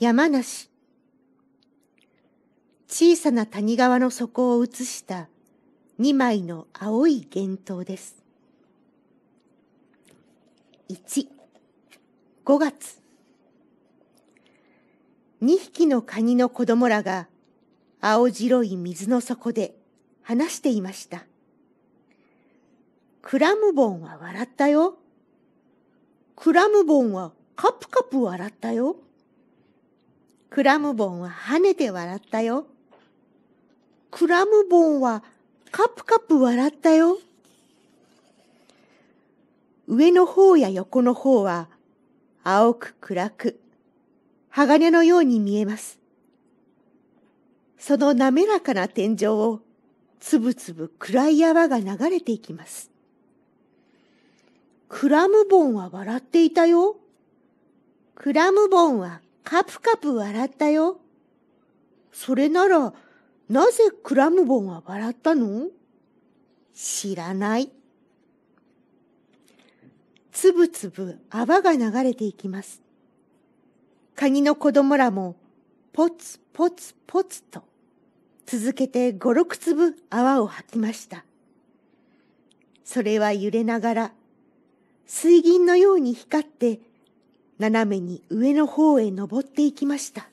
山梨小さな谷川の底を映した2枚の青い幻灯です。1、5月。2匹のカニの子供らが青白い水の底で話していました。クラムボンは笑ったよ。クラムボンはカプカプ笑ったよ。クラムボンは跳ねて笑ったよ。クラムボンはカプカプ笑ったよ。上の方や横の方は青く暗く鋼のように見えます。その滑らかな天井をつぶつぶ暗い泡が流れていきます。クラムボンは笑っていたよ。クラムボンはカプカプ笑ったよ。それなら、なぜクラムボンは笑ったの知らない。つぶつぶ泡が流れていきます。カニの子供らも、ポツポツポツと、続けて五六粒泡を吐きました。それは揺れながら、水銀のように光って斜めに上の方へ登っていきました。